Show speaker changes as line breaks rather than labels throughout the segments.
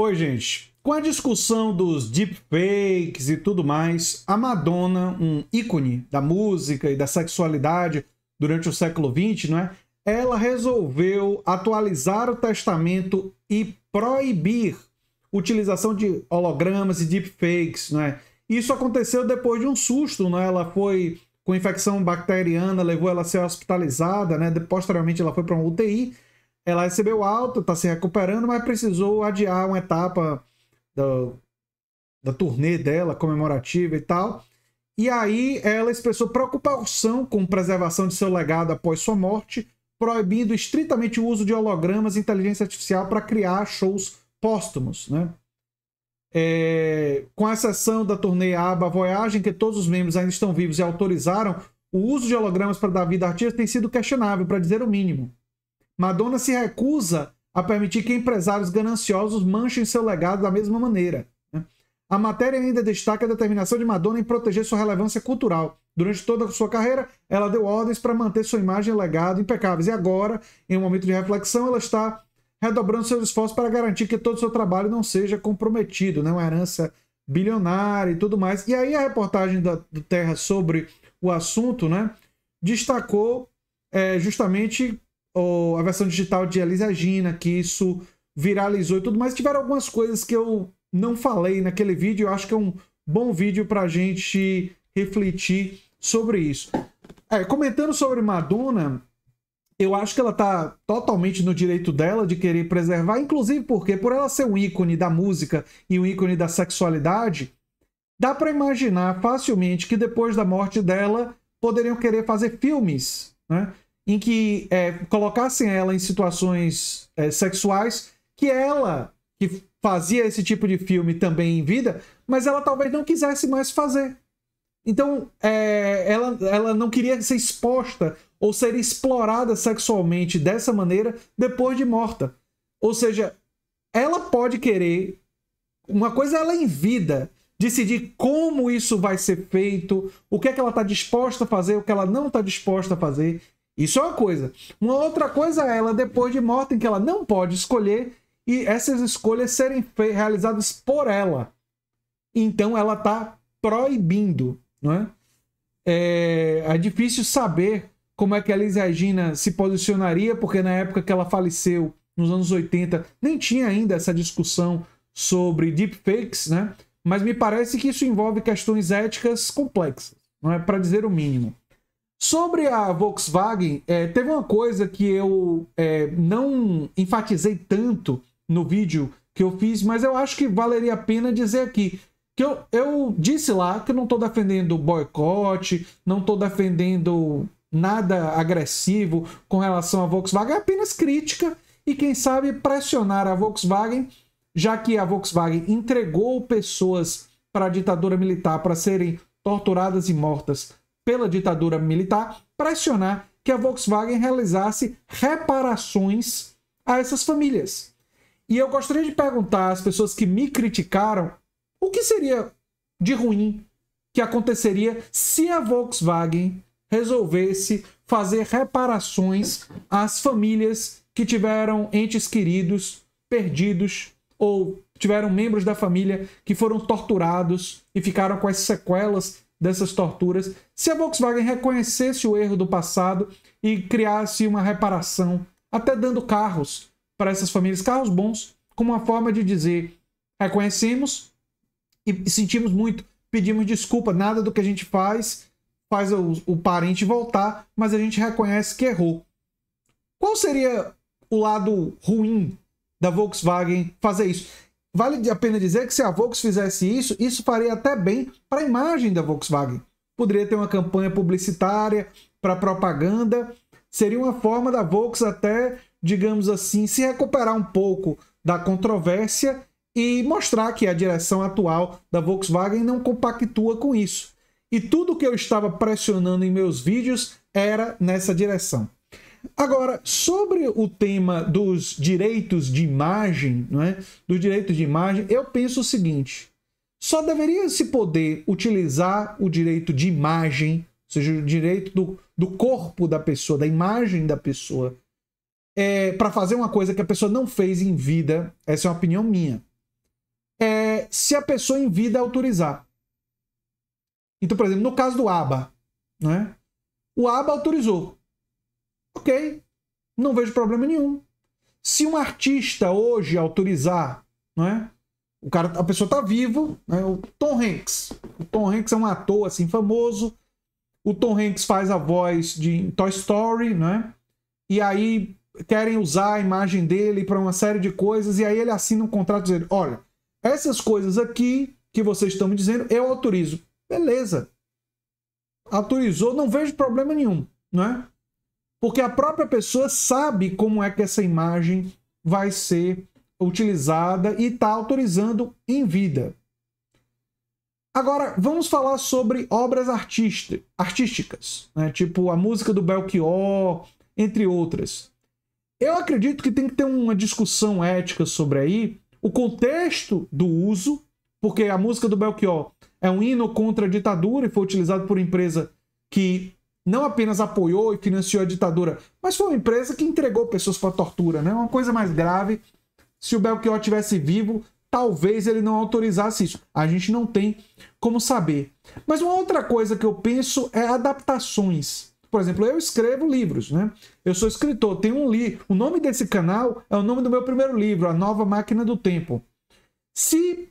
Oi, gente. Com a discussão dos deepfakes e tudo mais, a Madonna, um ícone da música e da sexualidade durante o século XX, não é? Ela resolveu atualizar o testamento e proibir utilização de hologramas e deepfakes, não é? Isso aconteceu depois de um susto, não é? Ela foi com infecção bacteriana, levou ela a ser hospitalizada, né? Posteriormente ela foi para uma UTI ela recebeu alta, está se recuperando, mas precisou adiar uma etapa do, da turnê dela, comemorativa e tal. E aí ela expressou preocupação com preservação de seu legado após sua morte, proibindo estritamente o uso de hologramas e inteligência artificial para criar shows póstumos, né? É, com exceção da turnê Aba Voyage, que todos os membros ainda estão vivos e autorizaram, o uso de hologramas para dar vida a artistas tem sido questionável, para dizer o mínimo. Madonna se recusa a permitir que empresários gananciosos manchem seu legado da mesma maneira. Né? A matéria ainda destaca a determinação de Madonna em proteger sua relevância cultural. Durante toda a sua carreira, ela deu ordens para manter sua imagem e legado impecáveis. E agora, em um momento de reflexão, ela está redobrando seus esforços para garantir que todo o seu trabalho não seja comprometido, né? uma herança bilionária e tudo mais. E aí a reportagem da, do Terra sobre o assunto né, destacou é, justamente ou a versão digital de Elisa Gina, que isso viralizou e tudo mais. Tiveram algumas coisas que eu não falei naquele vídeo. Eu acho que é um bom vídeo para a gente refletir sobre isso. É, comentando sobre Madonna, eu acho que ela está totalmente no direito dela de querer preservar, inclusive porque, por ela ser um ícone da música e um ícone da sexualidade, dá para imaginar facilmente que depois da morte dela poderiam querer fazer filmes, né? em que é, colocassem ela em situações é, sexuais que ela, que fazia esse tipo de filme também em vida, mas ela talvez não quisesse mais fazer. Então, é, ela, ela não queria ser exposta ou ser explorada sexualmente dessa maneira depois de morta. Ou seja, ela pode querer. Uma coisa é ela em vida decidir como isso vai ser feito, o que é que ela está disposta a fazer, o que ela não está disposta a fazer. Isso é uma coisa. Uma outra coisa é ela, depois de morta, em que ela não pode escolher e essas escolhas serem realizadas por ela. Então ela está proibindo, não é? é? É difícil saber como é que a Elis Regina se posicionaria, porque na época que ela faleceu, nos anos 80, nem tinha ainda essa discussão sobre deepfakes, né? Mas me parece que isso envolve questões éticas complexas, não é para dizer o mínimo. Sobre a Volkswagen, é, teve uma coisa que eu é, não enfatizei tanto no vídeo que eu fiz, mas eu acho que valeria a pena dizer aqui. Que eu, eu disse lá que não estou defendendo boicote, não estou defendendo nada agressivo com relação à Volkswagen, é apenas crítica e, quem sabe, pressionar a Volkswagen, já que a Volkswagen entregou pessoas para a ditadura militar para serem torturadas e mortas pela ditadura militar pressionar que a Volkswagen realizasse reparações a essas famílias. E eu gostaria de perguntar às pessoas que me criticaram o que seria de ruim que aconteceria se a Volkswagen resolvesse fazer reparações às famílias que tiveram entes queridos perdidos ou tiveram membros da família que foram torturados e ficaram com as sequelas dessas torturas se a Volkswagen reconhecesse o erro do passado e criasse uma reparação, até dando carros para essas famílias, carros bons, como uma forma de dizer: reconhecemos e sentimos muito, pedimos desculpa, nada do que a gente faz faz o, o parente voltar, mas a gente reconhece que errou. Qual seria o lado ruim da Volkswagen fazer isso? Vale a pena dizer que se a Volks fizesse isso, isso faria até bem para a imagem da Volkswagen. Poderia ter uma campanha publicitária, para propaganda, seria uma forma da Volkswagen até, digamos assim, se recuperar um pouco da controvérsia e mostrar que a direção atual da Volkswagen não compactua com isso. E tudo que eu estava pressionando em meus vídeos era nessa direção. Agora, sobre o tema dos direitos de imagem, não é? dos direitos de imagem, eu penso o seguinte: só deveria se poder utilizar o direito de imagem, ou seja, o direito do, do corpo da pessoa, da imagem da pessoa, é, para fazer uma coisa que a pessoa não fez em vida. Essa é uma opinião minha. É, se a pessoa em vida autorizar. Então, por exemplo, no caso do ABA, né? o ABA autorizou ok, não vejo problema nenhum. Se um artista hoje autorizar, não é? O cara, a pessoa tá viva, né? o Tom Hanks. O Tom Hanks é um ator assim famoso. O Tom Hanks faz a voz de Toy Story, né? E aí querem usar a imagem dele para uma série de coisas e aí ele assina um contrato dizendo: "Olha, essas coisas aqui que vocês estão me dizendo, eu autorizo". Beleza. Autorizou, não vejo problema nenhum, não é? Porque a própria pessoa sabe como é que essa imagem vai ser utilizada e está autorizando em vida. Agora, vamos falar sobre obras artísticas, né? tipo a música do Belchior, entre outras. Eu acredito que tem que ter uma discussão ética sobre aí o contexto do uso, porque a música do Belchior é um hino contra a ditadura e foi utilizado por empresa que não apenas apoiou e financiou a ditadura, mas foi uma empresa que entregou pessoas para tortura, né? Uma coisa mais grave. Se o Belchior tivesse vivo, talvez ele não autorizasse isso. A gente não tem como saber. Mas uma outra coisa que eu penso é adaptações. Por exemplo, eu escrevo livros, né? Eu sou escritor, tenho um li. O nome desse canal é o nome do meu primeiro livro, A Nova Máquina do Tempo. Se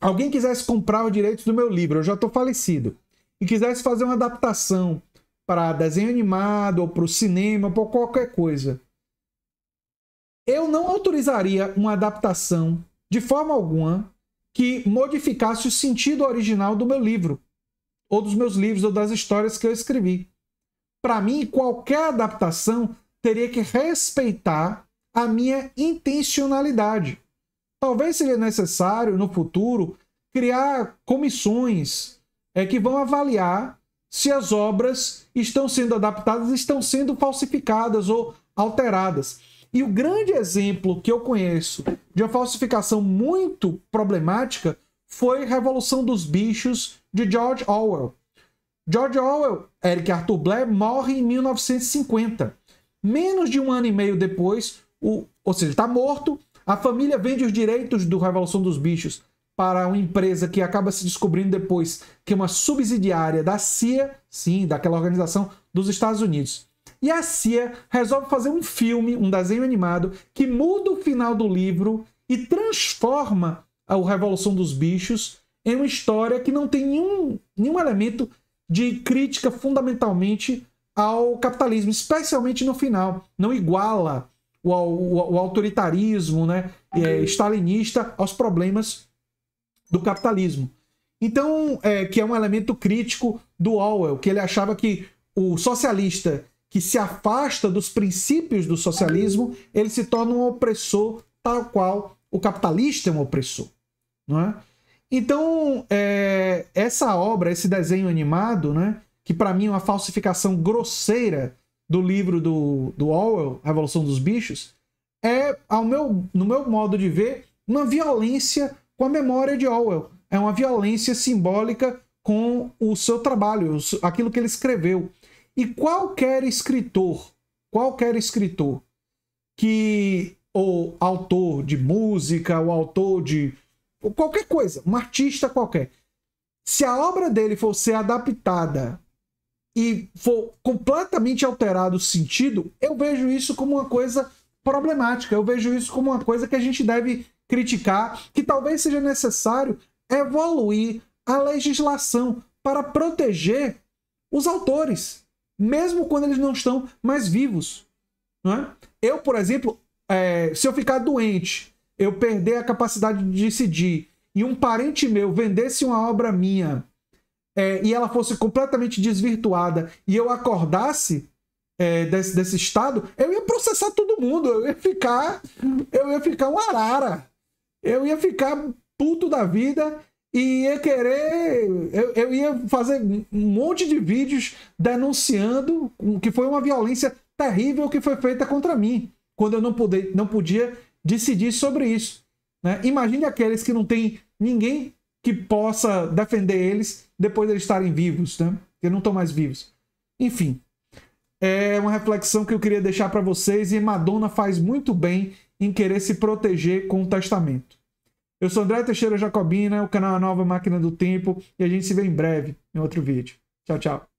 alguém quisesse comprar os direitos do meu livro, eu já estou falecido, e quisesse fazer uma adaptação para desenho animado ou para o cinema, para qualquer coisa. Eu não autorizaria uma adaptação de forma alguma que modificasse o sentido original do meu livro, ou dos meus livros, ou das histórias que eu escrevi. Para mim, qualquer adaptação teria que respeitar a minha intencionalidade. Talvez seja necessário, no futuro, criar comissões é, que vão avaliar se as obras estão sendo adaptadas, estão sendo falsificadas ou alteradas. E o grande exemplo que eu conheço de uma falsificação muito problemática foi Revolução dos Bichos de George Orwell. George Orwell, Eric Arthur Blair, morre em 1950. Menos de um ano e meio depois, o, ou seja, está morto, a família vende os direitos do Revolução dos Bichos para uma empresa que acaba se descobrindo depois que é uma subsidiária da CIA, sim, daquela organização dos Estados Unidos. E a CIA resolve fazer um filme, um desenho animado, que muda o final do livro e transforma a Revolução dos Bichos em uma história que não tem nenhum, nenhum elemento de crítica fundamentalmente ao capitalismo, especialmente no final. Não iguala o, o, o autoritarismo né, é, uhum. stalinista aos problemas do capitalismo. Então, é, que é um elemento crítico do Orwell, que ele achava que o socialista que se afasta dos princípios do socialismo, ele se torna um opressor, tal qual o capitalista é um opressor. Não é? Então, é, essa obra, esse desenho animado, né, que para mim é uma falsificação grosseira do livro do, do Orwell, Revolução dos Bichos, é, ao meu, no meu modo de ver, uma violência com a memória de Orwell. É uma violência simbólica com o seu trabalho, aquilo que ele escreveu. E qualquer escritor, qualquer escritor que ou autor de música, ou autor de ou qualquer coisa, um artista qualquer, se a obra dele for ser adaptada e for completamente alterado o sentido, eu vejo isso como uma coisa problemática. Eu vejo isso como uma coisa que a gente deve criticar que talvez seja necessário evoluir a legislação para proteger os autores, mesmo quando eles não estão mais vivos. Não é? Eu, por exemplo, é, se eu ficar doente, eu perder a capacidade de decidir e um parente meu vendesse uma obra minha é, e ela fosse completamente desvirtuada e eu acordasse é, desse, desse estado, eu ia processar todo mundo, eu ia ficar, eu ia ficar um arara, eu ia ficar puto da vida e ia querer. Eu, eu ia fazer um monte de vídeos denunciando que foi uma violência terrível que foi feita contra mim, quando eu não, pude, não podia decidir sobre isso. Né? Imagine aqueles que não tem ninguém que possa defender eles depois de eles estarem vivos, né? que não estão mais vivos. Enfim, é uma reflexão que eu queria deixar para vocês e Madonna faz muito bem em querer se proteger com o testamento. Eu sou André Teixeira Jacobina, o canal é A Nova Máquina do Tempo, e a gente se vê em breve em outro vídeo. Tchau, tchau.